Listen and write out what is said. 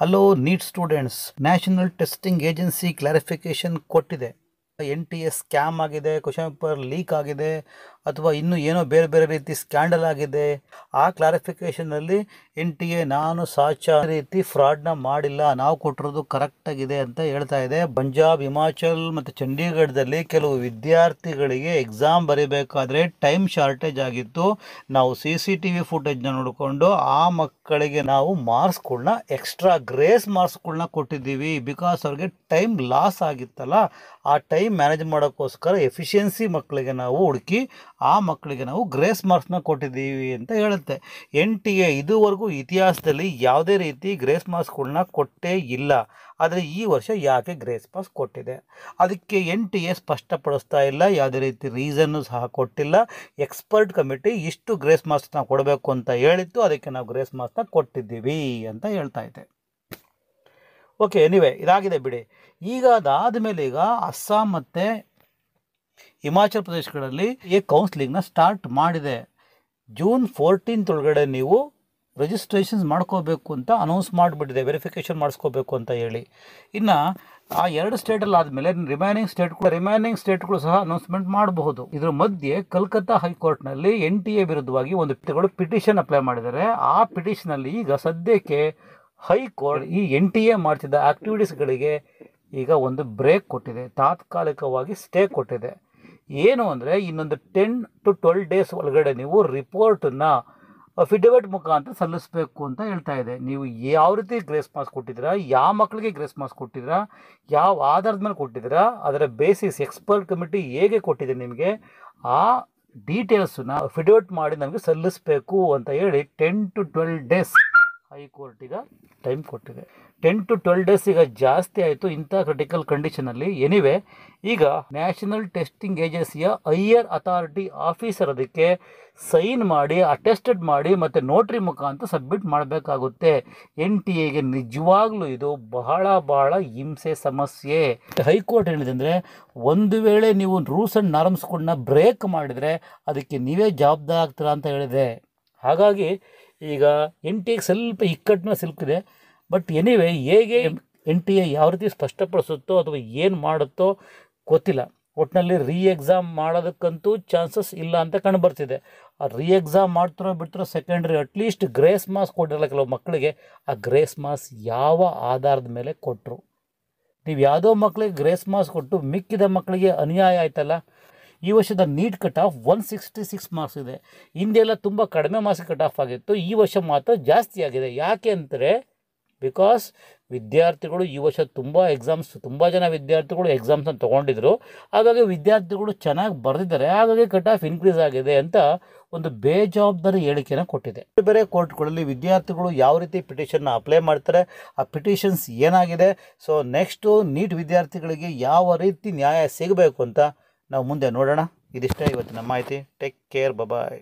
hello NEET students National Testing Agency clarification ಕೊಟ್ಟಿದೆ N T S scam ಆಗಿದೆ question paper leak ಆಗಿದೆ ಅಥವಾ ಇನ್ನೂ ಏನೋ ಬೇರೆ ಬೇರೆ ರೀತಿ ಸ್ಕ್ಯಾಂಡಲ್ ಆಗಿದೆ ಆ ಕ್ಲಾರಿಫಿಕೇಷನಲ್ಲಿ ಎನ್ ಟಿ ಎ ನಾನು ಸಾಚ ರೀತಿ ಫ್ರಾಡ್ನ ಮಾಡಿಲ್ಲ ನಾವು ಕೊಟ್ಟಿರೋದು ಕರೆಕ್ಟಾಗಿದೆ ಅಂತ ಹೇಳ್ತಾ ಇದೆ ಪಂಜಾಬ್ ಹಿಮಾಚಲ್ ಮತ್ತು ಚಂಡೀಗಢದಲ್ಲಿ ಕೆಲವು ವಿದ್ಯಾರ್ಥಿಗಳಿಗೆ ಎಕ್ಸಾಮ್ ಬರೀಬೇಕಾದ್ರೆ ಟೈಮ್ ಶಾರ್ಟೇಜ್ ಆಗಿತ್ತು ನಾವು ಸಿ ಸಿ ಟಿ ವಿ ಫುಟೇಜ್ನ ನೋಡಿಕೊಂಡು ಆ ಮಕ್ಕಳಿಗೆ ನಾವು ಮಾರ್ಕ್ಸ್ಗಳನ್ನ ಎಕ್ಸ್ಟ್ರಾ ಗ್ರೇಸ್ ಮಾರ್ಕ್ಸ್ಗಳನ್ನ ಕೊಟ್ಟಿದ್ದೀವಿ ಬಿಕಾಸ್ ಅವ್ರಿಗೆ ಟೈಮ್ ಲಾಸ್ ಆಗಿತ್ತಲ್ಲ ಆ ಟೈಮ್ ಮ್ಯಾನೇಜ್ ಮಾಡೋಕ್ಕೋಸ್ಕರ ಎಫಿಷಿಯನ್ಸಿ ಮಕ್ಕಳಿಗೆ ನಾವು ಹುಡುಕಿ ಆ ಮಕ್ಕಳಿಗೆ ನಾವು ಗ್ರೇಸ್ ಮಾರ್ಕ್ಸ್ನ ಕೊಟ್ಟಿದ್ದೀವಿ ಅಂತ ಹೇಳುತ್ತೆ ಎನ್ ಟಿ ಎ ಇದುವರೆಗೂ ಇತಿಹಾಸದಲ್ಲಿ ಯಾವುದೇ ರೀತಿ ಗ್ರೇಸ್ ಮಾರ್ಕ್ಸ್ಗಳನ್ನ ಕೊಟ್ಟೇ ಇಲ್ಲ ಆದರೆ ಈ ವರ್ಷ ಯಾಕೆ ಗ್ರೇಸ್ ಮಾರ್ಕ್ಸ್ ಕೊಟ್ಟಿದೆ ಅದಕ್ಕೆ ಎನ್ ಟಿ ಎ ಸ್ಪಷ್ಟಪಡಿಸ್ತಾ ಇಲ್ಲ ಯಾವುದೇ ರೀತಿ ರೀಸನ್ನು ಸಹ ಕೊಟ್ಟಿಲ್ಲ ಎಕ್ಸ್ಪರ್ಟ್ ಕಮಿಟಿ ಇಷ್ಟು ಗ್ರೇಸ್ ಮಾರ್ಕ್ಸ್ನ ಕೊಡಬೇಕು ಅಂತ ಹೇಳಿತ್ತು ಅದಕ್ಕೆ ನಾವು ಗ್ರೇಸ್ ಮಾರ್ಕ್ಸ್ನ ಕೊಟ್ಟಿದ್ದೀವಿ ಅಂತ ಹೇಳ್ತಾ ಇದೆ ಓಕೆ ಎನಿವೆ ಇದಾಗಿದೆ ಬಿಡಿ ಈಗ ಅದಾದ ಮೇಲೆ ಈಗ ಅಸ್ಸಾಂ ಮತ್ತು ಹಿಮಾಚಲ್ ಪ್ರದೇಶಗಳಲ್ಲಿ ಈ ಕೌನ್ಸಿಲಿಂಗ್ನ ಸ್ಟಾರ್ಟ್ ಮಾಡಿದೆ ಜೂನ್ ಫೋರ್ಟೀನ್ತ್ ಒಳಗಡೆ ನೀವು ರಿಜಿಸ್ಟ್ರೇಷನ್ಸ್ ಮಾಡ್ಕೋಬೇಕು ಅಂತ ಅನೌನ್ಸ್ ಮಾಡಿಬಿಟ್ಟಿದೆ ವೆರಿಫಿಕೇಷನ್ ಮಾಡಿಸ್ಕೋಬೇಕು ಅಂತ ಹೇಳಿ ಇನ್ನು ಆ ಎರಡು ಸ್ಟೇಟಲ್ಲಿ ಆದಮೇಲೆ ರಿಮೈನಿಂಗ್ ಸ್ಟೇಟ್ಗಳು ರಿಮೈನಿಂಗ್ ಸ್ಟೇಟ್ಗಳು ಸಹ ಅನೌನ್ಸ್ಮೆಂಟ್ ಮಾಡಬಹುದು ಇದರ ಮಧ್ಯೆ ಕಲ್ಕತ್ತಾ ಹೈಕೋರ್ಟ್ನಲ್ಲಿ ಎನ್ ಟಿ ಎ ವಿರುದ್ಧವಾಗಿ ಒಂದು ಪಿಟಿಷನ್ ಅಪ್ಲೈ ಮಾಡಿದ್ದಾರೆ ಆ ಪಿಟಿಷನಲ್ಲಿ ಈಗ ಸದ್ಯಕ್ಕೆ ಹೈಕೋರ್ಟ್ ಈ ಎನ್ ಟಿ ಎ ಮಾಡ್ತಿದ್ದ ಆಕ್ಟಿವಿಟೀಸ್ಗಳಿಗೆ ಈಗ ಒಂದು ಬ್ರೇಕ್ ಕೊಟ್ಟಿದೆ ತಾತ್ಕಾಲಿಕವಾಗಿ ಸ್ಟೇ ಕೊಟ್ಟಿದೆ ಏನು ಅಂದರೆ ಇನ್ನೊಂದು ಟೆನ್ ಟು ಟ್ವೆಲ್ ಡೇಸ್ ಒಳಗಡೆ ನೀವು ರಿಪೋರ್ಟನ್ನು ಅಫಿಡವಿಟ್ ಮುಖಾಂತರ ಸಲ್ಲಿಸಬೇಕು ಅಂತ ಹೇಳ್ತಾ ಇದೆ ನೀವು ಯಾವ ರೀತಿ ಗ್ರೇಸ್ ಮಾರ್ಕ್ಸ್ ಕೊಟ್ಟಿದ್ದೀರಾ ಯಾವ ಮಕ್ಕಳಿಗೆ ಗ್ರೇಸ್ ಮಾರ್ಕ್ಸ್ ಕೊಟ್ಟಿದ್ದೀರಾ ಯಾವ ಆಧಾರದ ಮೇಲೆ ಕೊಟ್ಟಿದ್ದೀರಾ ಅದರ ಬೇಸಿಸ್ ಎಕ್ಸ್ಪರ್ಟ್ ಕಮಿಟಿ ಹೇಗೆ ಕೊಟ್ಟಿದೆ ನಿಮಗೆ ಆ ಡೀಟೇಲ್ಸನ್ನು ಅಫಿಡವಿಟ್ ಮಾಡಿ ನಮಗೆ ಸಲ್ಲಿಸಬೇಕು ಅಂತ ಹೇಳಿ ಟೆನ್ ಟು ಟ್ವೆಲ್ ಡೇಸ್ ಹೈಕೋರ್ಟಿಗೆ ಟೈಮ್ ಕೊಟ್ಟಿದೆ ಟೆನ್ ಟು ಟ್ವೆಲ್ ಡೇಸ್ ಈಗ ಜಾಸ್ತಿ ಆಯಿತು ಇಂಥ ಕ್ರಿಟಿಕಲ್ ಕಂಡೀಷನಲ್ಲಿ ಎನಿವೆ ಈಗ ನ್ಯಾಷನಲ್ ಟೆಸ್ಟಿಂಗ್ ಏಜೆನ್ಸಿಯ ಹೈಯರ್ ಅಥಾರಿಟಿ ಆಫೀಸರ್ ಅದಕ್ಕೆ ಸೈನ್ ಮಾಡಿ ಅಟೆಸ್ಟೆಡ್ ಮಾಡಿ ಮತ್ತು ನೋಟ್ರಿ ಮುಖಾಂತರ ಸಬ್ಮಿಟ್ ಮಾಡಬೇಕಾಗುತ್ತೆ ಎನ್ ಟಿ ಎಗೆ ನಿಜವಾಗ್ಲೂ ಇದು ಬಹಳ ಬಹಳ ಹಿಂಸೆ ಸಮಸ್ಯೆ ಹೈಕೋರ್ಟ್ ಏನಿದೆ ಅಂದರೆ ಒಂದು ವೇಳೆ ನೀವು ರೂಲ್ಸ್ ಆ್ಯಂಡ್ ನಾರ್ಮ್ಸ್ಗಳನ್ನ ಬ್ರೇಕ್ ಮಾಡಿದರೆ ಅದಕ್ಕೆ ನೀವೇ ಜವಾಬ್ದಾರ ಆಗ್ತೀರಾ ಅಂತ ಹೇಳಿದೆ ಹಾಗಾಗಿ ಈಗ ಎನ್ ಟಿ ಎಗೆ ಸ್ವಲ್ಪ ಇಕ್ಕಟ್ಟನ್ನ ಸಿಲುಕಿದೆ ಬಟ್ ಎನಿವೆ ಹೇಗೆ ಎನ್ ಟಿ ಎ ಯಾವ ರೀತಿ ಸ್ಪಷ್ಟಪಡಿಸುತ್ತೋ ಅಥವಾ ಏನು ಮಾಡುತ್ತೋ ಗೊತ್ತಿಲ್ಲ ಒಟ್ಟಿನಲ್ಲಿ ರೀ ಎಕ್ಸಾಮ್ ಮಾಡೋದಕ್ಕಂತೂ ಚಾನ್ಸಸ್ ಇಲ್ಲ ಅಂತ ಕಂಡು ಬರ್ತಿದೆ ಆ ರೀ ಎಕ್ಸಾಮ್ ಮಾಡ್ತಿರೋ ಬಿಡ್ತಿರೋ ಸೆಕೆಂಡ್ರಿ ಅಟ್ಲೀಸ್ಟ್ ಗ್ರೇಸ್ ಮಾಸ್ ಕೊಟ್ಟಿರಲ್ಲ ಕೆಲವು ಮಕ್ಕಳಿಗೆ ಆ ಗ್ರೇಸ್ ಮಾಸ್ ಯಾವ ಆಧಾರದ ಮೇಲೆ ಕೊಟ್ಟರು ನೀವು ಯಾವುದೋ ಮಕ್ಕಳಿಗೆ ಗ್ರೇಸ್ ಮಾಸ್ ಕೊಟ್ಟು ಮಿಕ್ಕಿದ ಮಕ್ಕಳಿಗೆ ಅನ್ಯಾಯ ಆಯ್ತಲ್ಲ ಈ ವರ್ಷದ NEET cut off one sixty six marks ಇದೆ ಹಿಂದೆಲ್ಲ ತುಂಬ ಕಡಿಮೆ ಮಾರ್ಕ್ಸ್ ಕಟ್ ಆಫ್ ಆಗಿತ್ತು ಈ ವರ್ಷ ಮಾತ್ರ ಜಾಸ್ತಿ ಆಗಿದೆ ಯಾಕೆ ಅಂದರೆ ಬಿಕಾಸ್ ವಿದ್ಯಾರ್ಥಿಗಳು ಈ ವರ್ಷ ತುಂಬ ಎಕ್ಸಾಮ್ಸ್ ತುಂಬ ಜನ ವಿದ್ಯಾರ್ಥಿಗಳು ಎಕ್ಸಾಮ್ಸನ್ನು ತೊಗೊಂಡಿದ್ರು ಹಾಗಾಗಿ ವಿದ್ಯಾರ್ಥಿಗಳು ಚೆನ್ನಾಗಿ ಬರೆದಿದ್ದಾರೆ ಹಾಗಾಗಿ ಕಟ್ ಆಫ್ ಇನ್ಕ್ರೀಸ್ ಆಗಿದೆ ಅಂತ ಒಂದು ಬೇಜವಾಬ್ದಾರಿ ಹೇಳಿಕೆನ ಕೊಟ್ಟಿದೆ ಬೇರೆ ಕೋರ್ಟ್ಗಳಲ್ಲಿ ವಿದ್ಯಾರ್ಥಿಗಳು ಯಾವ ರೀತಿ ಪಿಟಿಷನ್ನ ಅಪ್ಲೈ ಮಾಡ್ತಾರೆ ಆ ಪಿಟಿಷನ್ಸ್ ಏನಾಗಿದೆ ಸೊ ನೆಕ್ಸ್ಟು ನೀಟ್ ವಿದ್ಯಾರ್ಥಿಗಳಿಗೆ ಯಾವ ರೀತಿ ನ್ಯಾಯ ಸಿಗಬೇಕು ಅಂತ ನಾವು ಮುಂದೆ ನೋಡೋಣ ಇದಿಷ್ಟೇ ಇವತ್ತಿನ ಮಾಹಿತಿ ಟೇಕ್ ಕೇರ್ ಬಬಾಯ್